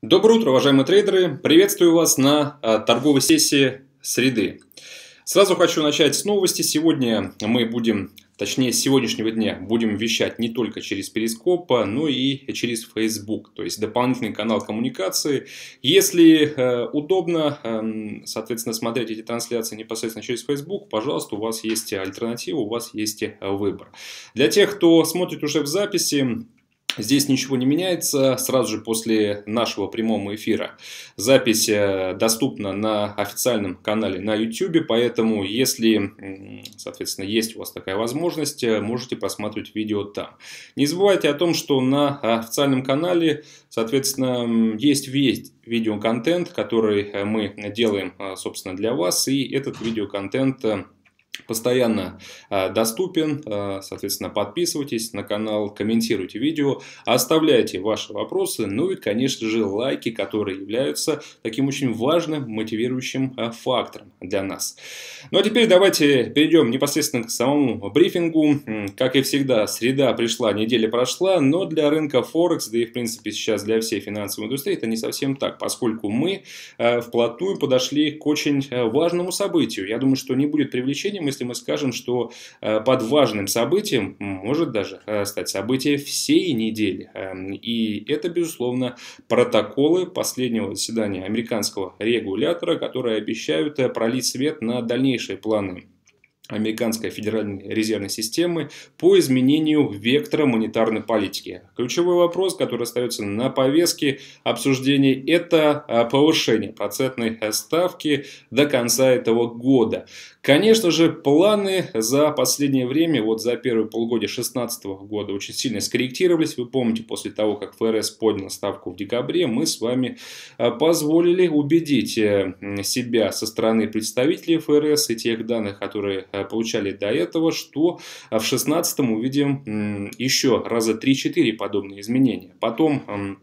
Доброе утро, уважаемые трейдеры! Приветствую вас на а, торговой сессии среды. Сразу хочу начать с новости. Сегодня мы будем, точнее с сегодняшнего дня, будем вещать не только через Перископ, но и через Facebook, то есть дополнительный канал коммуникации. Если э, удобно, эм, соответственно, смотреть эти трансляции непосредственно через Facebook, пожалуйста, у вас есть альтернатива, у вас есть э, выбор. Для тех, кто смотрит уже в записи, Здесь ничего не меняется сразу же после нашего прямого эфира. Запись э, доступна на официальном канале на YouTube, поэтому если, соответственно, есть у вас такая возможность, э, можете просматривать видео там. Не забывайте о том, что на официальном канале, соответственно, есть весь видеоконтент, который э, мы делаем, собственно, для вас, и этот видеоконтент постоянно э, доступен. Э, соответственно, подписывайтесь на канал, комментируйте видео, оставляйте ваши вопросы, ну и, конечно же, лайки, которые являются таким очень важным мотивирующим э, фактором для нас. Ну а теперь давайте перейдем непосредственно к самому брифингу. Как и всегда, среда пришла, неделя прошла, но для рынка Форекс, да и в принципе сейчас для всей финансовой индустрии это не совсем так, поскольку мы вплотную подошли к очень важному событию. Я думаю, что не будет привлечением если мы скажем, что э, под важным событием может даже э, стать событие всей недели. Эм, и это, безусловно, протоколы последнего заседания американского регулятора, которые обещают э, пролить свет на дальнейшие планы американской федеральной резервной системы по изменению вектора монетарной политики. Ключевой вопрос, который остается на повестке обсуждений, это а, повышение процентной ставки до конца этого года. Конечно же, планы за последнее время, вот за первые полгода 2016 года очень сильно скорректировались. Вы помните, после того, как ФРС поднял ставку в декабре, мы с вами а, позволили убедить э, себя со стороны представителей ФРС и тех данных, которые э, Э, получали до этого, что э, в 2016 увидим еще раза 3-4 подобные изменения. Потом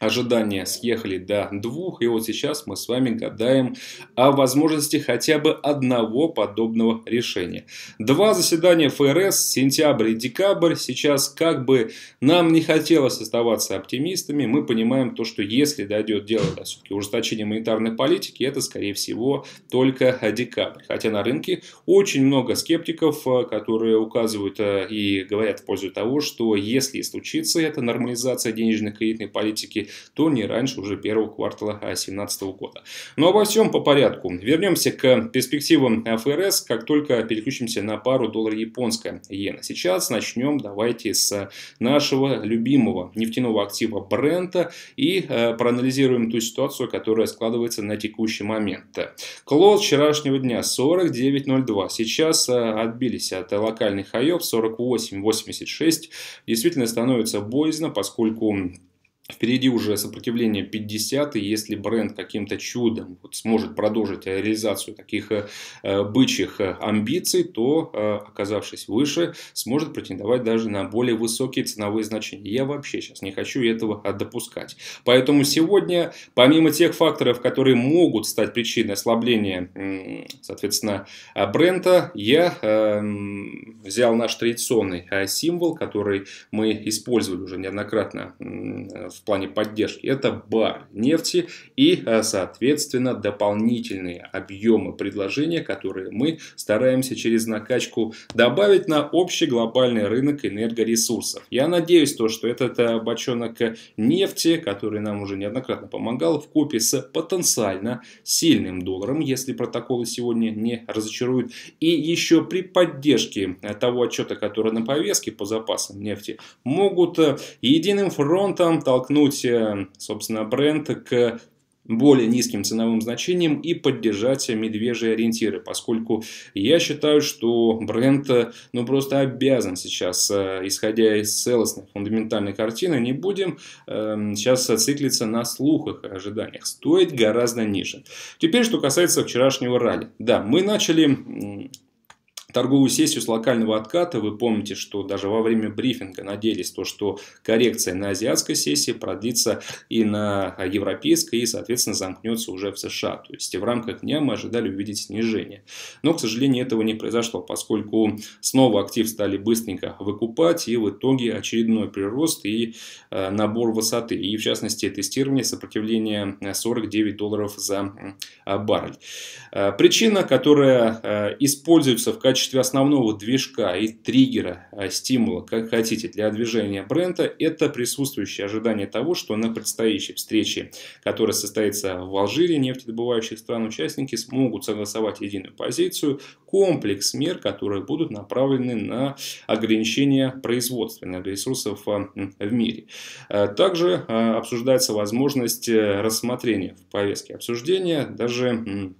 ожидания съехали до двух, и вот сейчас мы с вами гадаем о возможности хотя бы одного подобного решения. Два заседания ФРС, сентябрь и декабрь, сейчас как бы нам не хотелось оставаться оптимистами, мы понимаем то, что если дойдет дело до все-таки ужесточения монетарной политики, это скорее всего только декабрь. Хотя на рынке очень много скептиков, э, которые указывают э, и говорят в пользу того, что если случится эта нормализация денежно-кредитной политики, то не раньше уже первого квартала 2017 а года. Но ну, обо всем по порядку. Вернемся к перспективам ФРС, как только переключимся на пару доллар-японская иена. Сейчас начнем давайте с нашего любимого нефтяного актива бренда и э, проанализируем ту ситуацию, которая складывается на текущий момент. Клод вчерашнего дня 49.02. Сейчас э, отбились от локальных хаев 48.86. Действительно становится боязно, поскольку Впереди уже сопротивление 50, и если бренд каким-то чудом вот сможет продолжить э, реализацию таких э, э бычьих э, амбиций, то, э, оказавшись выше, сможет претендовать даже на более высокие ценовые значения. Я вообще сейчас не хочу этого а, допускать. Поэтому сегодня, помимо тех факторов, которые могут стать причиной ослабления, соответственно, бренда, я э, взял наш традиционный символ, который мы использовали уже неоднократно в в плане поддержки, это бар нефти и, э, соответственно, дополнительные объемы предложения, которые мы стараемся через накачку добавить на общий глобальный рынок энергоресурсов. Я надеюсь, то, что этот э, бочонок э, нефти, который нам уже неоднократно помогал, в купе с потенциально сильным долларом, если протоколы сегодня не разочаруют, и еще при поддержке того отчета, который на повестке по запасам нефти, могут единым фронтом толкнуть подтолкнуть, э, собственно, бренд к более низким ценовым значениям и поддержать медвежьи ориентиры, поскольку я считаю, что бренд э, ну, просто обязан сейчас, э, исходя из целостной фундаментальной картины, не будем э, эм, сейчас циклиться на слухах и ожиданиях, стоит гораздо ниже. Теперь, что касается вчерашнего ралли. Да, мы начали торговую сессию с локального отката. Вы помните, что даже во время брифинга надеялись то, что коррекция на азиатской сессии продлится и на европейской, и, соответственно, замкнется уже в США. То есть в рамках дня мы ожидали увидеть снижение. Но, к сожалению, этого не произошло, поскольку снова актив стали быстренько выкупать, и в итоге очередной прирост и э, набор высоты. И, в частности, тестирование сопротивления 49 э, долларов за баррель. Э, причина, которая используется в качестве качестве основного движка и триггера, а, стимула, как хотите, для движения бренда, это присутствующее ожидание того, что на предстоящей встрече, которая состоится в Алжире, нефтедобывающих стран участники смогут согласовать единую позицию, комплекс мер, которые будут направлены на ограничение производственных ресурсов а, в мире. А, также обсуждается возможность э, рассмотрения в повестке обсуждения даже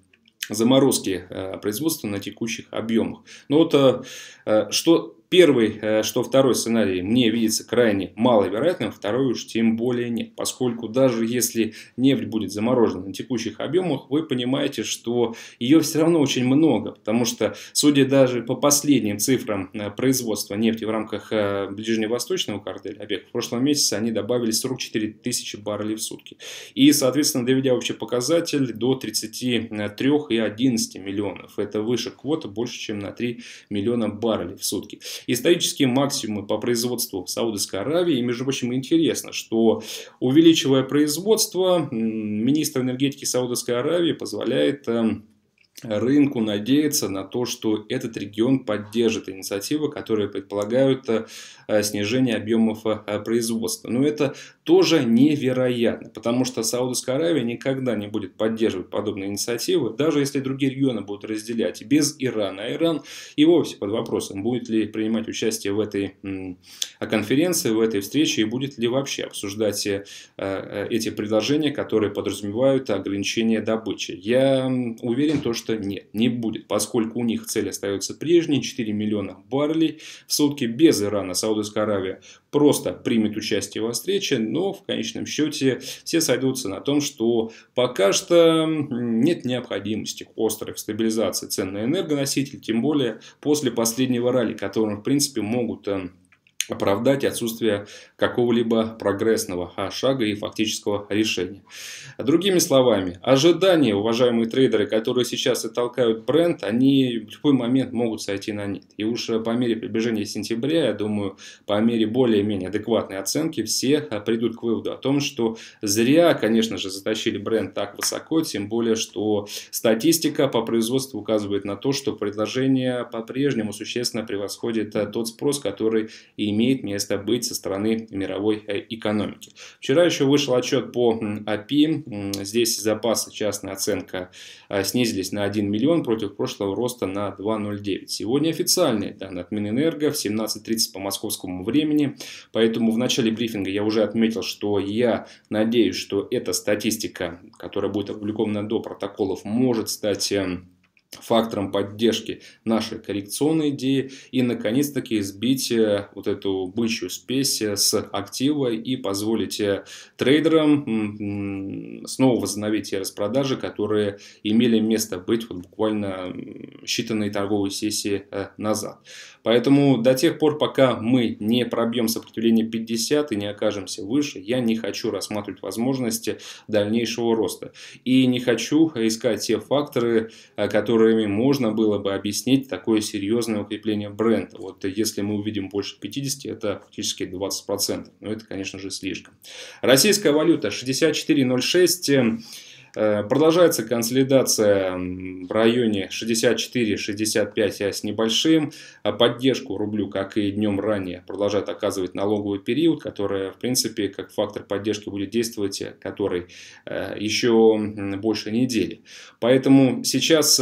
заморозки э, производства на текущих объемах. Но ну вот э, э, что Первый, э, что второй сценарий мне видится крайне маловероятным, второй уж тем более нет, поскольку даже если нефть будет заморожена на текущих объемах, вы понимаете, что ее все равно очень много, потому что, судя даже по последним цифрам э, производства нефти в рамках э, ближневосточного картеля ОПЕК, в прошлом месяце они добавили 44 тысячи баррелей в сутки. И, соответственно, доведя общий показатель до 33,11 миллионов. Это выше квоты больше, чем на 3 миллиона баррелей в сутки. Исторические максимумы по производству в Саудовской Аравии. И, между прочим, интересно, что увеличивая производство, министр энергетики Саудовской Аравии позволяет эм, рынку надеяться на то, что этот регион поддержит инициативы, которые предполагают э, снижение объемов э, производства. Но это тоже невероятно, потому что Саудовская Аравия никогда не будет поддерживать подобные инициативы, даже если другие регионы будут разделять, без Ирана. А Иран и вовсе под вопросом, будет ли принимать участие в этой конференции, в этой встрече, и будет ли вообще обсуждать э, эти предложения, которые подразумевают ограничение добычи. Я уверен, то, что что нет, не будет, поскольку у них цель остается прежней, 4 миллиона баррелей в сутки без Ирана. Саудовская Аравия просто примет участие во встрече, но в конечном счете все сойдутся на том, что пока что нет необходимости острой в стабилизации цен на энергоноситель, тем более после последнего ралли, которым в принципе могут эм, оправдать отсутствие какого-либо прогрессного а, шага и фактического решения. Другими словами, ожидания, уважаемые трейдеры, которые сейчас и толкают бренд, они в любой момент могут сойти на нет. И уж по мере приближения сентября, я думаю, по мере более-менее адекватной оценки, все а, придут к выводу о том, что зря, конечно же, затащили бренд так высоко, тем более, что статистика по производству указывает на то, что предложение по-прежнему существенно превосходит а, тот спрос, который имеет имеет место быть со стороны мировой э, экономики. Вчера еще вышел отчет по API. Здесь запасы, частная оценка, э, снизились на 1 миллион против прошлого роста на 2,09. Сегодня официальные данные от Минэнерго в 17.30 по московскому времени. Поэтому в начале брифинга я уже отметил, что я надеюсь, что эта статистика, которая будет опубликована до протоколов, может стать эм, фактором поддержки нашей коррекционной идеи и, наконец-таки, сбить э, вот эту бычью спесь э, с актива и позволить э, трейдерам снова возобновить те распродажи, которые имели место быть вот буквально считанные торговые сессии назад. Поэтому до тех пор, пока мы не пробьем сопротивление 50 и не окажемся выше, я не хочу рассматривать возможности дальнейшего роста. И не хочу искать те факторы, которые которыми можно было бы объяснить такое серьезное укрепление бренда. Вот если мы увидим больше 50, это практически 20%. Но это, конечно же, слишком. Российская валюта 64.06. Э, продолжается консолидация в районе 64-65 с небольшим. А поддержку рублю, как и днем ранее, продолжает оказывать налоговый период, который, в принципе, как фактор поддержки будет действовать, э, который э, еще больше недели. Поэтому сейчас,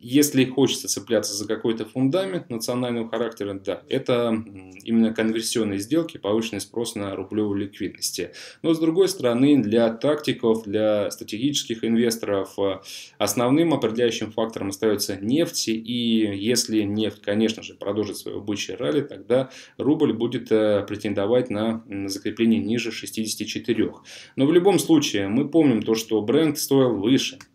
если хочется цепляться за какой-то фундамент национального характера, да, это именно конверсионные сделки, повышенный спрос на рублевую ликвидности. Но, с другой стороны, для тактиков, для стратегических стратегических инвесторов. Э, основным определяющим фактором остается нефть, и если нефть, конечно же, продолжит свое бычье ралли, тогда рубль будет э, претендовать на закрепление ниже 64. Но в любом случае мы помним то, что бренд стоил выше –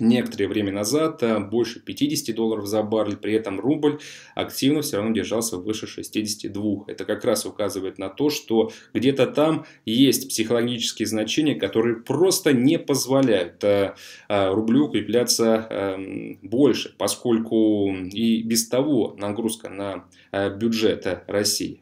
некоторое время назад э, больше 50 долларов за баррель, при этом рубль активно все равно держался выше 62. Это как раз указывает на то, что где-то там есть психологические значения, которые просто не позволяют э, э, рублю укрепляться эм, больше, поскольку и без того нагрузка на бюджет России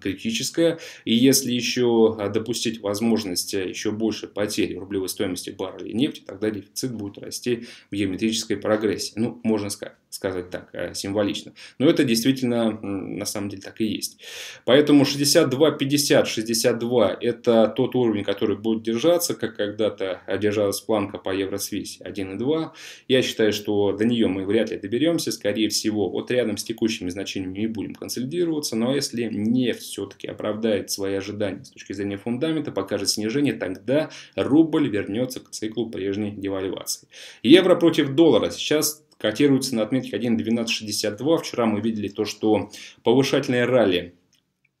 критическая, и если еще допустить возможность еще больше потери рублевой стоимости барреля нефти, тогда дефицит будет расти в геометрической прогрессии. Ну, можно сказать сказать так э, символично. Но это действительно на самом деле так и есть. Поэтому 62, 50, 62 это тот уровень, который будет держаться, как когда-то держалась планка по Евросвисе 1,2. Я считаю, что до нее мы вряд ли доберемся. Скорее всего, вот рядом с текущими значениями и будем консолидироваться. Но если нефть все-таки оправдает свои ожидания с точки зрения фундамента, покажет снижение, тогда рубль вернется к циклу прежней девальвации. Евро против доллара. Сейчас котируется на отметке 1.1262. Вчера мы видели то, что повышательное ралли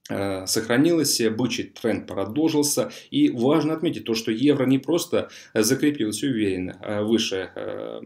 э, сохранилась, э, бычий тренд продолжился. И важно отметить то, что евро не просто закрепилось уверенно а выше э,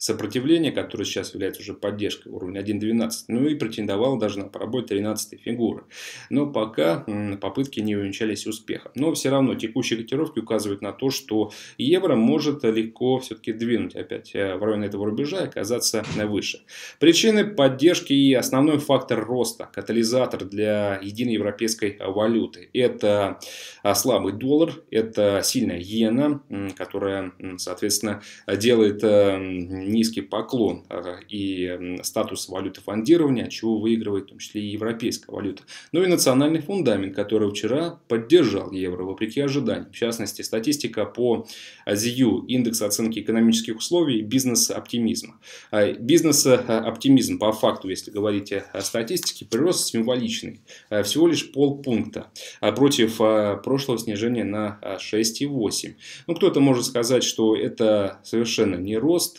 сопротивление, которое сейчас является уже поддержкой уровня 1.12, ну и претендовал даже на пробой 13 фигуры. Но пока попытки не увенчались успехом. Но все равно текущие котировки указывают на то, что евро может легко все-таки двинуть опять э, в район этого рубежа и оказаться выше. Причины поддержки и основной фактор роста, катализатор для единой европейской валюты. Это а, слабый доллар, это сильная иена, которая, соответственно, делает э, низкий поклон э, и статус валюты фондирования, от чего выигрывает в том числе и европейская валюта. Ну и национальный фундамент, который вчера поддержал евро, вопреки ожиданиям. В частности, статистика по ЗИЮ, индекс оценки экономических условий, бизнес-оптимизма. Э, бизнес-оптимизм, по факту, если говорить о статистике, прирост символичный. Э, всего лишь полпункта а против прошлого снижения на 6,8. Ну, кто-то может сказать, что это совершенно не рост,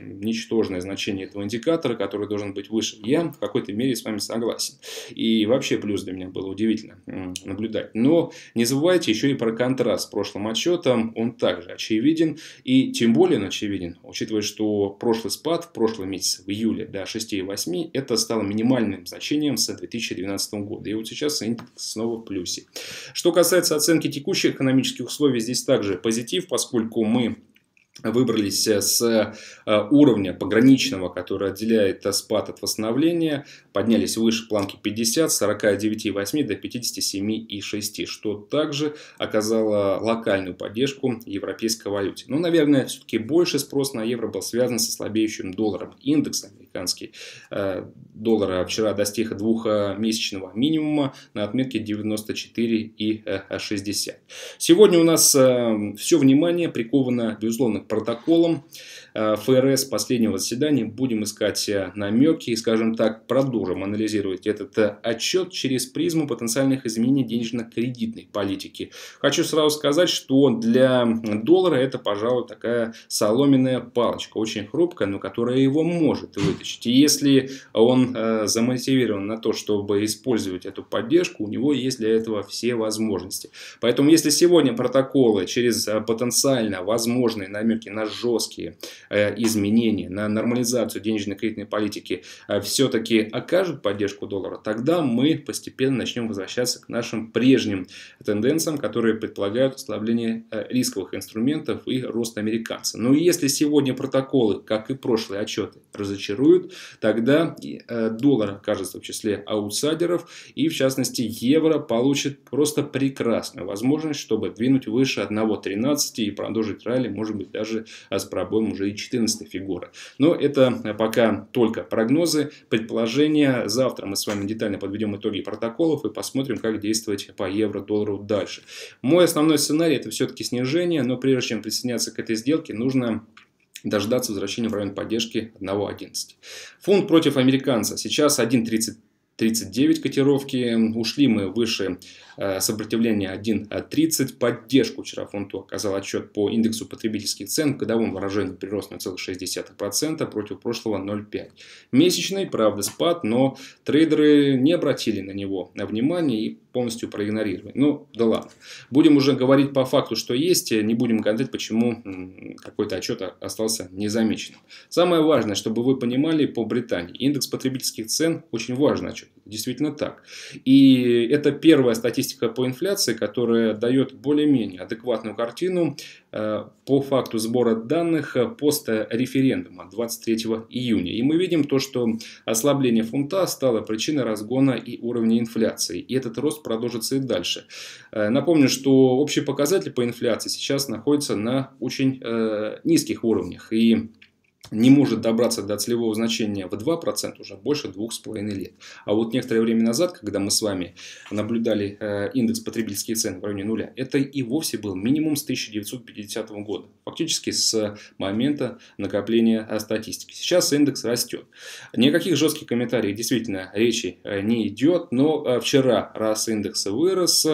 ничтожное значение этого индикатора, который должен быть выше. Я в какой-то мере с вами согласен. И вообще плюс для меня было удивительно наблюдать. Но не забывайте еще и про контраст с прошлым отчетом. Он также очевиден. И тем более он очевиден, учитывая, что прошлый спад в прошлом месяце, в июле до 6,8, это стало минимальным значением с 2012 года. И вот сейчас индекс снова в плюсе. Что касается оценки текущих экономических условий, здесь также позитив, поскольку мы выбрались э, с э, уровня пограничного, который отделяет э, спад от восстановления, поднялись выше планки 50, 49,8 до 57,6, что также оказало локальную поддержку европейской валюте. Но, ну, наверное, все-таки больше спрос на евро был связан со слабеющим долларом. Индекс американский э, доллара вчера достиг двухмесячного минимума на отметке 94,60. Сегодня у нас э, все внимание приковано, безусловно, к протоколам. Э, ФРС последнего заседания, будем искать э, намеки и, скажем так, продолжим анализировать этот э, отчет через призму потенциальных изменений денежно-кредитной политики. Хочу сразу сказать, что для доллара это, пожалуй, такая соломенная палочка, очень хрупкая, но которая его может вытащить. И если он э, замотивирован на то, чтобы использовать эту поддержку, у него есть для этого все возможности. Поэтому если сегодня протоколы через потенциально возможные намеки на жесткие Э, изменения на нормализацию денежно-кредитной политики э, все-таки окажут поддержку доллара, тогда мы постепенно начнем возвращаться к нашим прежним тенденциям, которые предполагают ослабление э, рисковых инструментов и рост американца. Но если сегодня протоколы, как и прошлые отчеты, разочаруют, тогда доллар окажется в числе аутсайдеров и, в частности, евро получит просто прекрасную возможность, чтобы двинуть выше 1.13 и продолжить ралли, может быть, даже с пробоем уже и 14 фигуры. Но это пока только прогнозы, предположения. Завтра мы с вами детально подведем итоги протоколов и посмотрим, как действовать по евро-доллару дальше. Мой основной сценарий это все-таки снижение, но прежде чем присоединяться к этой сделке, нужно дождаться возвращения в район поддержки 1.11. Фунт против американца. Сейчас 1.30 39 котировки. Ушли мы выше Э, сопротивление 1.30, э, поддержку вчера фонду оказал отчет по индексу потребительских цен, в годовом выражении прирост на целых 0,6% против прошлого 0,5%. Месячный, правда, спад, но трейдеры не обратили на него внимания и полностью проигнорировали. Ну, да ладно. Будем уже говорить по факту, что есть, э, не будем гадать, почему какой-то отчет остался незамеченным. Самое важное, чтобы вы понимали по Британии, индекс потребительских цен очень важный отчет. Действительно так. И это первая статистика статистика по инфляции, которая дает более-менее адекватную картину э, по факту сбора данных э, после референдума 23 июня. И мы видим то, что ослабление фунта стало причиной разгона и уровня инфляции. И этот рост продолжится и дальше. Э, напомню, что общий показатель по инфляции сейчас находится на очень низких уровнях. И не может добраться до целевого значения в 2% уже больше 2,5 лет. А вот некоторое время назад, когда мы с вами наблюдали э, индекс потребительских цен в районе нуля, это и вовсе был минимум с 1950 года, фактически с момента накопления э, статистики. Сейчас индекс растет. Никаких жестких комментариев действительно речи э, не идет, но вчера раз индекс вырос,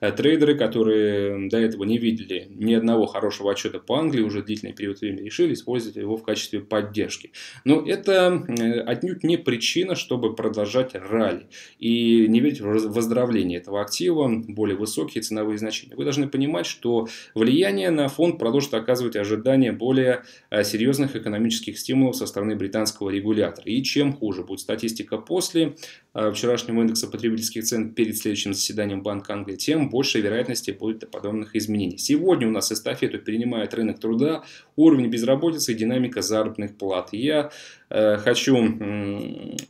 трейдеры, которые до этого не видели ни одного хорошего отчета по Англии, уже длительный период времени решили использовать его в качестве качестве поддержки. Но это э, отнюдь не причина, чтобы продолжать ралли и не верить в выздоровление этого актива, более высокие ценовые значения. Вы должны понимать, что влияние на фонд продолжит оказывать ожидания более э, серьезных экономических стимулов со стороны британского регулятора. И чем хуже будет статистика после э, вчерашнего индекса потребительских цен перед следующим заседанием Банка Англии, тем больше вероятности будет подобных изменений. Сегодня у нас эстафету перенимает рынок труда, уровень безработицы и динамика за заработных плат. Я э, хочу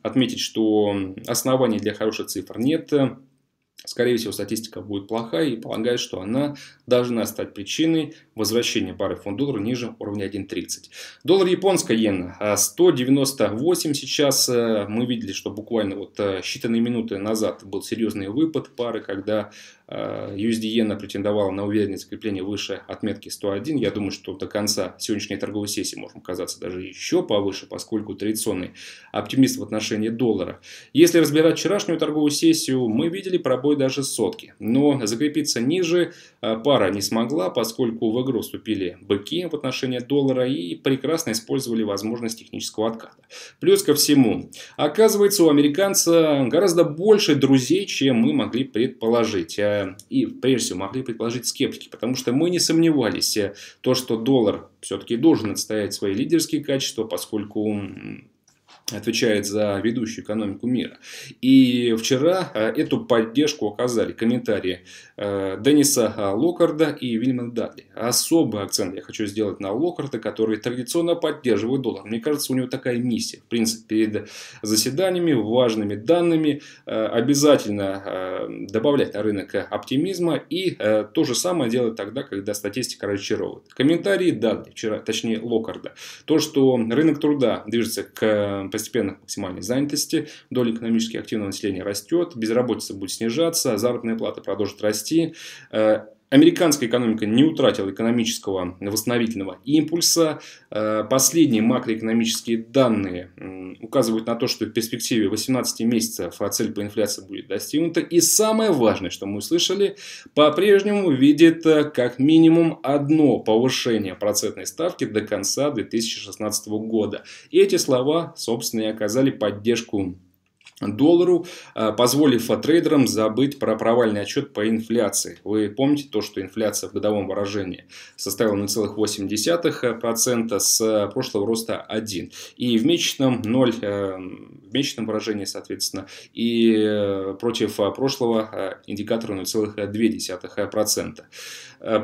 отметить, что оснований для хороших цифр нет. Скорее всего, статистика будет плохая и полагаю, что она должна стать причиной возвращения пары фунт доллара ниже уровня 1.30. Доллар японская иена 198 э, сейчас. Э, мы видели, что буквально вот считанные минуты назад был серьезный выпад пары, когда Э, USDN e претендовала на уверенное закрепление выше отметки 101. Я думаю, что до конца сегодняшней торговой сессии можем казаться даже еще повыше, поскольку традиционный оптимист в отношении доллара. Если разбирать вчерашнюю торговую сессию, мы видели пробой даже сотки. Но закрепиться ниже э, пара не смогла, поскольку в игру вступили быки в отношении доллара и прекрасно использовали возможность технического отката. Плюс ко всему, оказывается, у американца гораздо больше друзей, чем мы могли предположить. Э, и, прежде всего, могли предположить скептики, потому что мы не сомневались, э, то, что доллар все-таки должен отстоять свои лидерские качества, поскольку отвечает за ведущую экономику мира. И вчера э, эту поддержку оказали комментарии э, Дениса э, Локарда и Вильяма Дадли. Особый акцент я хочу сделать на Локарда, который традиционно поддерживает доллар. Мне кажется, у него такая миссия. В принципе, перед заседаниями, важными данными обязательно добавлять на рынок оптимизма и то же самое делать тогда, когда статистика разочаровывает. Комментарии Дадли, вчера, точнее Локарда, то, что рынок труда движется к постепенно к максимальной занятости, доля экономически активного населения растет, безработица будет снижаться, заработная плата продолжит расти, э, Американская экономика не утратила экономического восстановительного импульса. Э, последние макроэкономические данные указывают на то, что в перспективе 18 месяцев а цель по инфляции будет достигнута. И самое важное, что мы услышали, по-прежнему видит э, как минимум одно повышение процентной ставки до конца 2016 года. И эти слова, собственно, и оказали поддержку доллару, э, позволив трейдерам забыть про провальный отчет по инфляции. Вы помните то, что инфляция в годовом выражении составила 0,8% с э, прошлого роста 1. И в месячном 0, э, в месячном выражении, соответственно, и против прошлого индикатора 0,2%.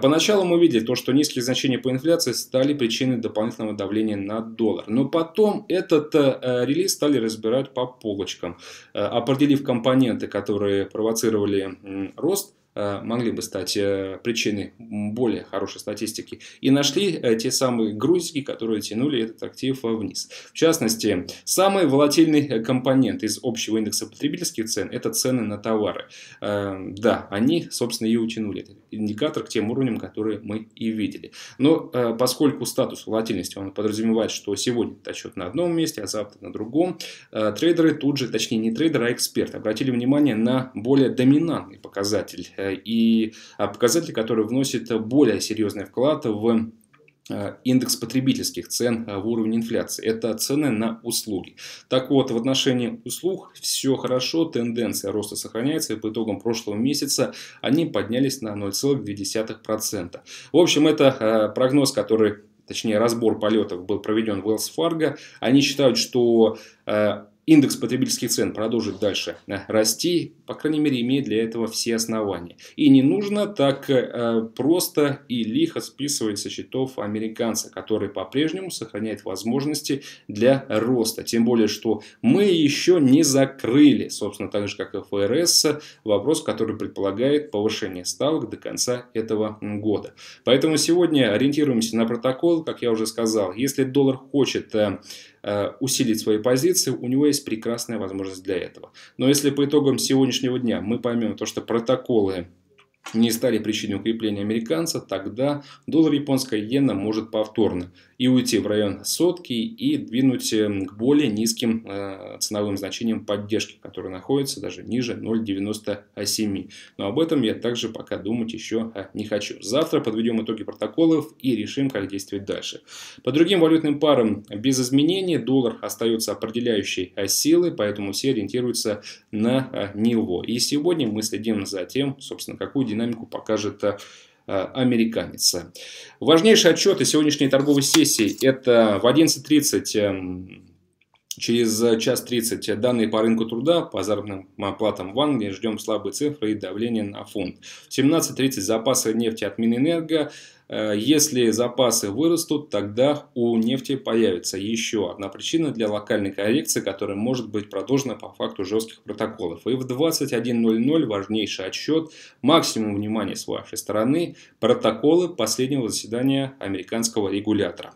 Поначалу мы видели то, что низкие значения по инфляции стали причиной дополнительного давления на доллар. Но потом этот релиз стали разбирать по полочкам. Э, определив компоненты, которые провоцировали рост, Э, могли бы стать э, причиной более хорошей статистики, и нашли э, те самые грузики, которые тянули этот актив вниз. В частности, самый волатильный компонент из общего индекса потребительских цен – это цены на товары. Да, они, собственно, и утянули этот индикатор к тем уровням, которые мы и видели. Но поскольку статус волатильности он подразумевает, что сегодня это отчет на одном месте, а завтра на другом, трейдеры тут же, точнее не трейдеры, а эксперты, обратили внимание на более доминантный показатель Э, и а, показатель, который вносит более серьезный вклад в э, индекс потребительских цен э, в уровне инфляции. Это цены на услуги. Так вот, в отношении услуг все хорошо, тенденция роста сохраняется, и по итогам прошлого месяца они поднялись на 0,2%. В общем, это прогноз, который точнее разбор полетов был проведен в Wells Fargo. Они считают, что индекс потребительских цен продолжит дальше э, расти, по крайней мере, имеет для этого все основания. И не нужно так э, просто и лихо списывать со счетов американца, который по-прежнему сохраняет возможности для роста. Тем более, что мы еще не закрыли, собственно, так же, как и ФРС, вопрос, который предполагает повышение ставок до конца этого года. Поэтому сегодня ориентируемся на протокол, как я уже сказал. Если доллар хочет э, Э, усилить свои позиции, у него есть прекрасная возможность для этого. Но если по итогам сегодняшнего дня мы поймем то, что протоколы не стали причиной укрепления американца, тогда доллар японская иена может повторно и уйти в район сотки и двинуть э, к более низким э, ценовым значениям поддержки, которые находятся даже ниже 0,97. Но об этом я также пока думать еще э, не хочу. Завтра подведем итоги протоколов и решим, как действовать дальше. По другим валютным парам без изменений доллар остается определяющей силы, поэтому все ориентируются на него. И сегодня мы следим за тем, собственно, какую динамику покажет Э, американец. Важнейшие отчеты сегодняшней торговой сессии – это в 11.30 эм, Через час 30 данные по рынку труда, по заработным платам в Англии, ждем слабые цифры и давление на фунт. В 17.30 запасы нефти от Минэнерго, Э, если запасы вырастут, тогда у нефти появится еще одна причина для локальной коррекции, которая может быть продолжена по факту жестких протоколов. И в 21.00 важнейший отсчет, максимум внимания с вашей стороны, протоколы последнего заседания американского регулятора.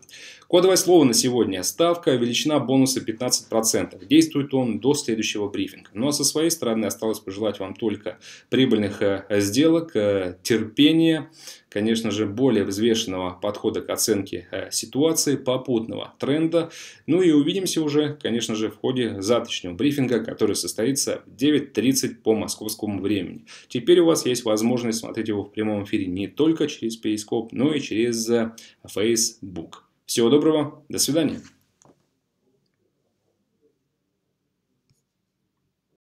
Кодовое слово на сегодня – ставка, величина бонуса 15%. Действует он до следующего брифинга. Ну а со своей стороны осталось пожелать вам только прибыльных э, сделок, э, терпения, конечно же, более взвешенного подхода к оценке э, ситуации, попутного тренда. Ну и увидимся уже, конечно же, в ходе завтрашнего брифинга, который состоится в 9.30 по московскому времени. Теперь у вас есть возможность смотреть его в прямом эфире не только через перископ, но и через э, Facebook. Всего доброго, до свидания.